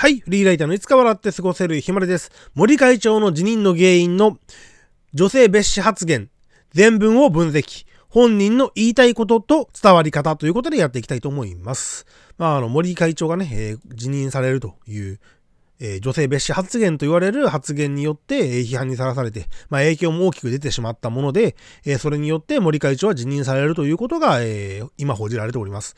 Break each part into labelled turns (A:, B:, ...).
A: はい、フリーライターのいつか笑って過ごせるひまりです。森会長の辞任の原因の女性蔑視発言、全文を分析、本人の言いたいことと伝わり方ということでやっていきたいと思います。まあ、あの、森会長がね、えー、辞任されるというえー、女性蔑視発言と言われる発言によって、えー、批判にさらされて、まあ、影響も大きく出てしまったもので、えー、それによって森会長は辞任されるということが、えー、今報じられております。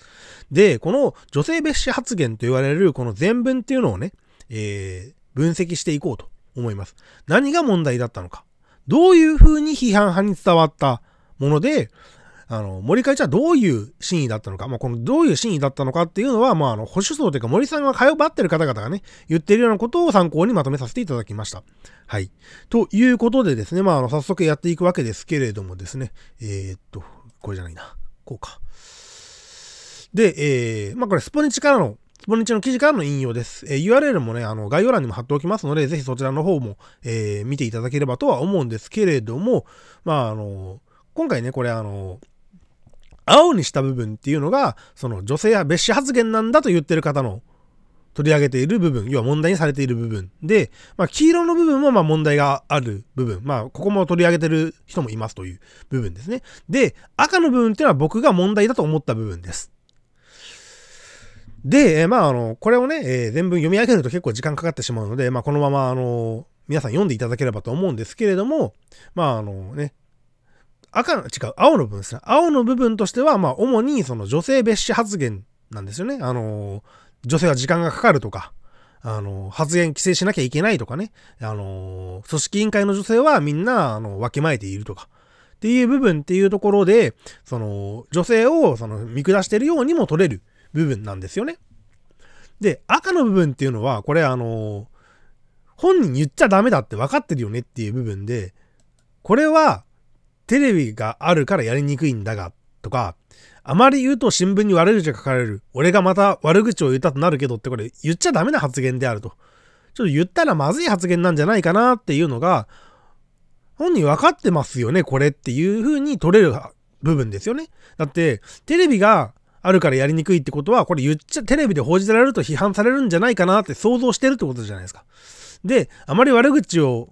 A: で、この女性蔑視発言と言われるこの全文っていうのをね、えー、分析していこうと思います。何が問題だったのか。どういうふうに批判派に伝わったもので、あの、森会長はどういう真意だったのか、まあ、このどういう真意だったのかっていうのは、まあ、あの、保守層というか森さんが通ばってる方々がね、言ってるようなことを参考にまとめさせていただきました。はい。ということでですね、まあ、あの、早速やっていくわけですけれどもですね、えー、っと、これじゃないな。こうか。で、えー、まあ、これ、スポニチからのスポニチの記事からの引用です。えー、URL もね、あの、概要欄にも貼っておきますので、ぜひそちらの方も、えー、見ていただければとは思うんですけれども、まあ、あの、今回ね、これあの、青にした部分っていうのが、その女性や蔑視発言なんだと言ってる方の取り上げている部分、要は問題にされている部分で、まあ、黄色の部分もま問題がある部分、まあ、ここも取り上げてる人もいますという部分ですね。で、赤の部分っていうのは僕が問題だと思った部分です。で、えー、まあ、あの、これをね、えー、全文読み上げると結構時間かかってしまうので、まあ、このまま、あの、皆さん読んでいただければと思うんですけれども、まあ、あのね、赤の、違う、青の部分ですね。青の部分としては、まあ、主にその女性蔑視発言なんですよね。あの、女性は時間がかかるとか、あの、発言規制しなきゃいけないとかね。あの、組織委員会の女性はみんな、あの、わきまえているとか。っていう部分っていうところで、その、女性を、その、見下してるようにも取れる部分なんですよね。で、赤の部分っていうのは、これあの、本人言っちゃダメだって分かってるよねっていう部分で、これは、テレビがあるからやりにくいんだが、とか、あまり言うと新聞に悪口が書かれる。俺がまた悪口を言ったとなるけどってこれ言っちゃダメな発言であると。ちょっと言ったらまずい発言なんじゃないかなっていうのが、本人分かってますよね、これっていう風に取れる部分ですよね。だって、テレビがあるからやりにくいってことは、これ言っちゃ、テレビで報じられると批判されるんじゃないかなって想像してるってことじゃないですか。で、あまり悪口を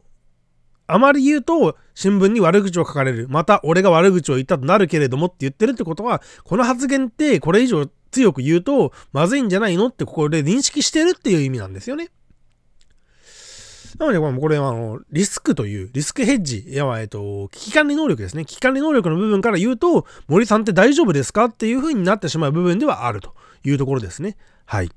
A: あまり言うと、新聞に悪口を書かれる。また、俺が悪口を言ったとなるけれどもって言ってるってことは、この発言ってこれ以上強く言うと、まずいんじゃないのってここで認識してるっていう意味なんですよね。なので、これは、あの、リスクという、リスクヘッジ、やは、えっと、危機管理能力ですね。危機管理能力の部分から言うと、森さんって大丈夫ですかっていう風になってしまう部分ではあるというところですね。はい。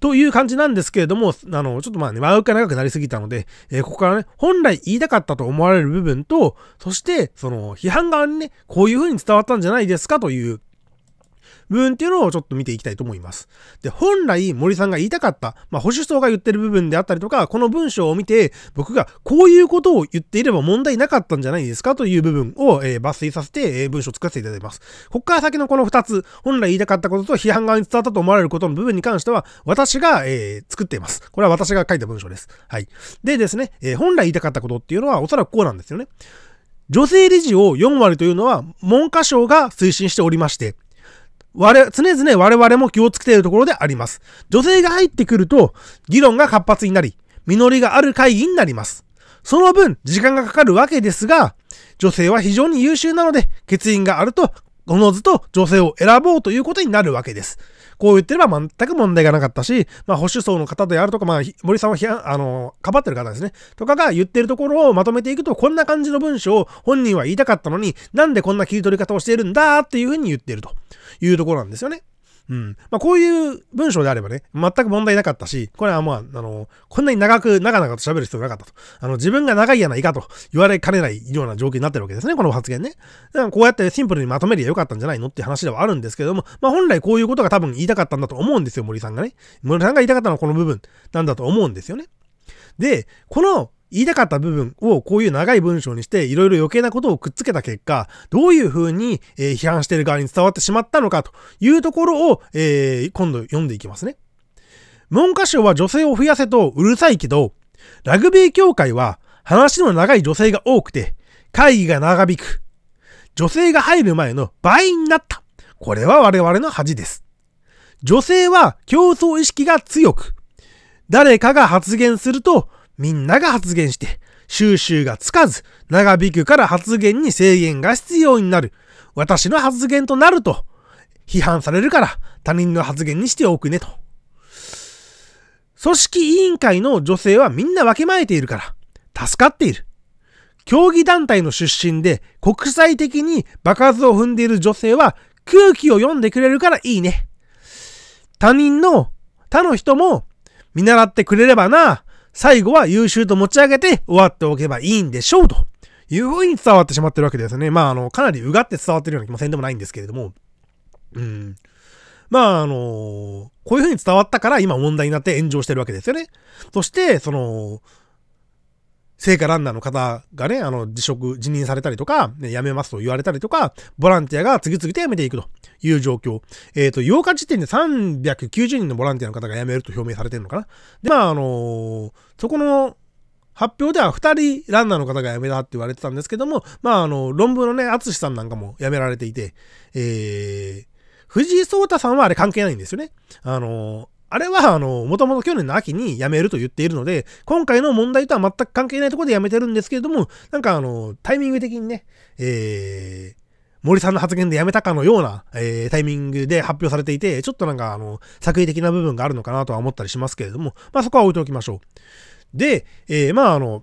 A: という感じなんですけれども、あの、ちょっとまあね、前置かが長くなりすぎたので、えー、ここからね、本来言いたかったと思われる部分と、そして、その、批判側にね、こういう風に伝わったんじゃないですかという分っていうのをちょっと見ていきたいと思います。で、本来森さんが言いたかった、まあ、保守層が言ってる部分であったりとか、この文章を見て、僕がこういうことを言っていれば問題なかったんじゃないですかという部分を、えー、抜粋させて、えー、文章を作らせていただきます。こっから先のこの2つ、本来言いたかったことと批判側に伝わったと思われることの部分に関しては、私が、えー、作っています。これは私が書いた文章です。はい。でですね、えー、本来言いたかったことっていうのは、おそらくこうなんですよね。女性理事を4割というのは文科省が推進しておりまして、我、常々我々も気をつけているところであります。女性が入ってくると、議論が活発になり、実りがある会議になります。その分、時間がかかるわけですが、女性は非常に優秀なので、欠員があるとおのずと女性を選ぼうということになるわけです。こう言ってれば全く問題がなかったし、まあ、保守層の方であるとか、まあ、森さんをあの、かばってる方ですね、とかが言ってるところをまとめていくと、こんな感じの文章を本人は言いたかったのに、なんでこんな切り取り方をしているんだっていうふうに言ってるというところなんですよね。うん。まあ、こういう文章であればね、全く問題なかったし、これはまあ、あの、こんなに長く、長々と喋る必要なかったと。あの、自分が長いやないかと言われかねないような状況になってるわけですね、この発言ね。だからこうやってシンプルにまとめりゃよかったんじゃないのって話ではあるんですけども、まあ、本来こういうことが多分言いたかったんだと思うんですよ、森さんがね。森さんが言いたかったのはこの部分なんだと思うんですよね。で、この言いたかった部分をこういう長い文章にしていろいろ余計なことをくっつけた結果、どういうふうに、批判している側に伝わってしまったのかというところを、えー、今度読んでいきますね。文科省は女性を増やせとうるさいけど、ラグビー協会は話の長い女性が多くて、会議が長引く。女性が入る前の倍になった。これは我々の恥です。女性は競争意識が強く、誰かが発言するとみんなが発言して、収集がつかず、長引くから発言に制限が必要になる。私の発言となると、批判されるから他人の発言にしておくねと。組織委員会の女性はみんな分けまえているから、助かっている。競技団体の出身で国際的に場数を踏んでいる女性は空気を読んでくれるからいいね。他人の他の人も見習ってくれればな、最後は優秀と持ち上げて終わっておけばいいんでしょうというふうに伝わってしまってるわけですね。まあ、あの、かなりうがって伝わってるような気もせんでもないんですけれども。うん。まあ、あのこういうふうに伝わったから今問題になって炎上してるわけですよね。そして、その、聖火ランナーの方がね、あの、辞職、辞任されたりとか、ね、辞めますと言われたりとか、ボランティアが次々と辞めていくと。いう状況。えっ、ー、と、8日時点で390人のボランティアの方が辞めると表明されてるのかな。で、まあ、あのー、そこの発表では2人ランナーの方が辞めたって言われてたんですけども、まあ、あの、論文のね、淳さんなんかも辞められていて、えー、藤井聡太さんはあれ関係ないんですよね。あのー、あれは、あのもともと去年の秋に辞めると言っているので、今回の問題とは全く関係ないところで辞めてるんですけれども、なんかあのタイミング的にね、えー、森さんの発言でやめたかのような、えー、タイミングで発表されていて、ちょっとなんか、あの、作為的な部分があるのかなとは思ったりしますけれども、まあそこは置いておきましょう。で、えー、まああの、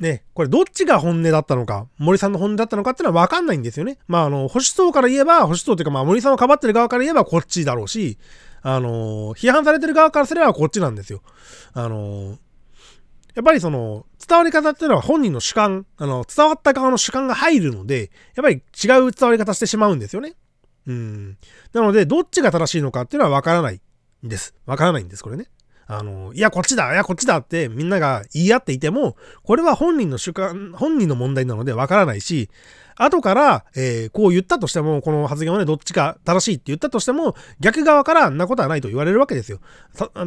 A: ね、これどっちが本音だったのか、森さんの本音だったのかっていうのは分かんないんですよね。まあ、あの、保守層から言えば、保守層っていうか、まあ、森さんをかばってる側から言えばこっちだろうし、あの批判されてる側からすればこっちなんですよ。あのやっぱりその、伝わり方っていうのは本人の主観、あの、伝わった側の主観が入るので、やっぱり違う伝わり方してしまうんですよね。うん。なので、どっちが正しいのかっていうのはわからないんです。わからないんです、これね。あの、いや、こっちだ、いや、こっちだってみんなが言い合っていても、これは本人の主観、本人の問題なのでわからないし、後から、えー、こう言ったとしても、この発言はね、どっちか正しいって言ったとしても、逆側からんなことはないと言われるわけですよ。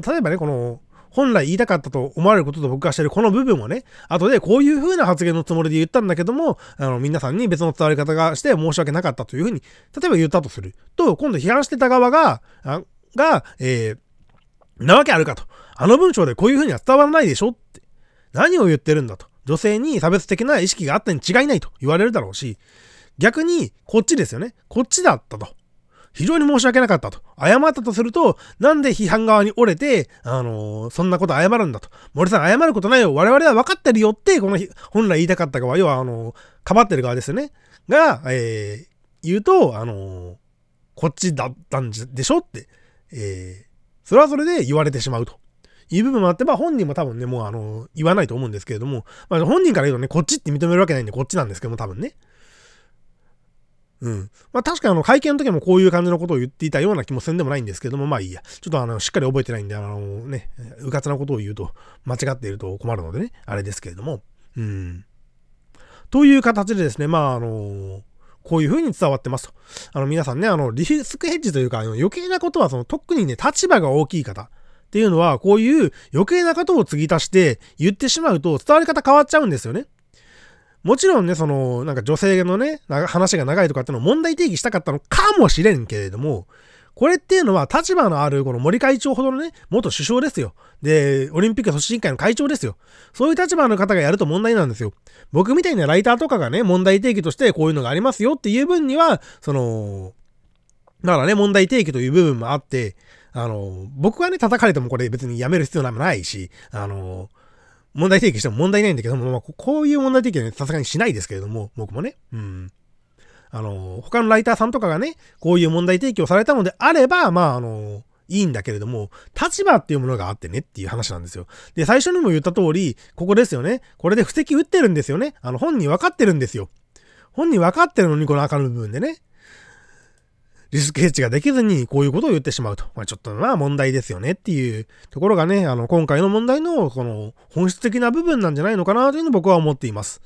A: 例えばね、この、本来言いたかったと思われることと僕がしてるこの部分をね、後でこういう風な発言のつもりで言ったんだけども、あの、皆さんに別の伝わり方がして申し訳なかったという風に、例えば言ったとすると、今度批判してた側が、あが、えー、なわけあるかと。あの文章でこういう風には伝わらないでしょって。何を言ってるんだと。女性に差別的な意識があったに違いないと言われるだろうし、逆にこっちですよね。こっちだったと。非常に申し訳なかったと。謝ったとすると、なんで批判側に折れて、あのー、そんなこと謝るんだと。森さん謝ることないよ。我々は分かってるよって、この本来言いたかった側、要は、あのー、かばってる側ですよね。が、えー、言うと、あのー、こっちだったんでしょって、えそれはそれで言われてしまうと。いう部分もあって、まあ本人も多分ね、もうあの、言わないと思うんですけれども、まあ本人から言うとね、こっちって認めるわけないんで、こっちなんですけども、多分ね。うん。まあ確かにあの会見の時もこういう感じのことを言っていたような気もせんでもないんですけども、まあいいや。ちょっとあの、しっかり覚えてないんで、あのね、うかつなことを言うと間違っていると困るのでね、あれですけれども。うん。という形でですね、まああのこういう風に伝わってますと。あの皆さんね、あの、リスクヘッジというか、あの余計なことは、その、特にね、立場が大きい方。っていうのは、こういう余計なことを継ぎ足して言ってしまうと伝わり方変わっちゃうんですよね。もちろんね、その、なんか女性のね、話が長いとかってのを問題提起したかったのかもしれんけれども、これっていうのは立場のあるこの森会長ほどのね、元首相ですよ。で、オリンピック組織委員会の会長ですよ。そういう立場の方がやると問題なんですよ。僕みたいなライターとかがね、問題提起としてこういうのがありますよっていう分には、その、だからね、問題提起という部分もあって、あの、僕はね、叩かれてもこれ別にやめる必要なんもないし、あの、問題提起しても問題ないんだけども、まあ、こういう問題提起はね、さすがにしないですけれども、僕もね。うん。あの、他のライターさんとかがね、こういう問題提起をされたのであれば、まあ、あの、いいんだけれども、立場っていうものがあってねっていう話なんですよ。で、最初にも言った通り、ここですよね。これで布石打ってるんですよね。あの、本人分かってるんですよ。本人分かってるのに、この赤の部分でね。リスクヘッジができずにこういうことを言ってしまうと。まあ、ちょっとまあ問題ですよねっていうところがね、あの、今回の問題のこの本質的な部分なんじゃないのかなというのを僕は思っています。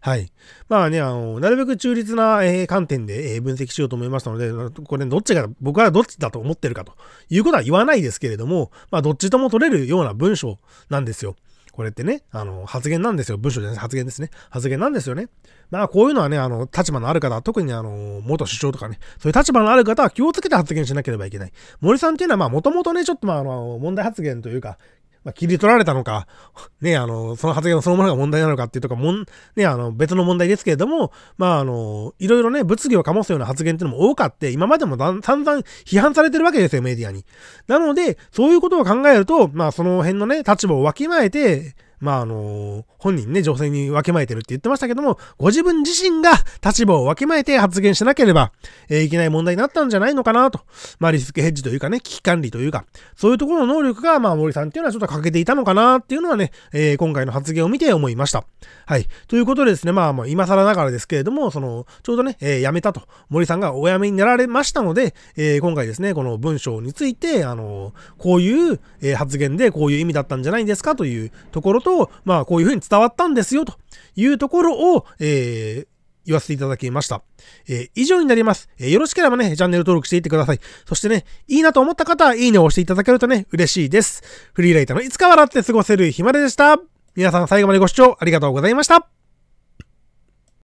A: はい。まあね、あの、なるべく中立な、えー、観点で、えー、分析しようと思いましたので、これどっちが、僕はどっちだと思ってるかということは言わないですけれども、まあどっちとも取れるような文章なんですよ。これってね、あの、発言なんですよ。文章じゃない発言ですね。発言なんですよね。まあ、こういうのはね、あの、立場のある方、特にあの、元首相とかね、そういう立場のある方は気をつけて発言しなければいけない。森さんっていうのは、まあ、もともとね、ちょっとまあ、あの、問題発言というか、まあ、切り取られたのか、ね、あの、その発言そのものが問題なのかっていうとか、もん、ね、あの、別の問題ですけれども、まあ、あの、いろいろね、物議を醸すような発言っていうのも多かって、今までも散々批判されてるわけですよ、メディアに。なので、そういうことを考えると、まあ、その辺のね、立場をわきまえて、まああの本人ね、女性に分けまえてるって言ってましたけども、ご自分自身が立場をわきまえて発言しなければ、えー、いけない問題になったんじゃないのかなと。まあリスクヘッジというかね、危機管理というか、そういうところの能力が、まあ森さんっていうのはちょっと欠けていたのかなっていうのはね、えー、今回の発言を見て思いました。はい。ということでですね、まあもう今更ながらですけれども、その、ちょうどね、えー、辞めたと、森さんがお辞めになられましたので、えー、今回ですね、この文章について、あのこういう、え発言でこういう意味だったんじゃないんですかというところと、ろを、まあ、こういうふうに伝わったんですよ、というところを、えー、言わせていただきました。えー、以上になります、えー、よろしければね、チャンネル登録していってください。そしてね、いいなと思った方は、いいねを押していただけるとね、嬉しいです。フリーライターのいつか笑って過ごせる日まででした。皆さん最後までご視聴ありがとうございました。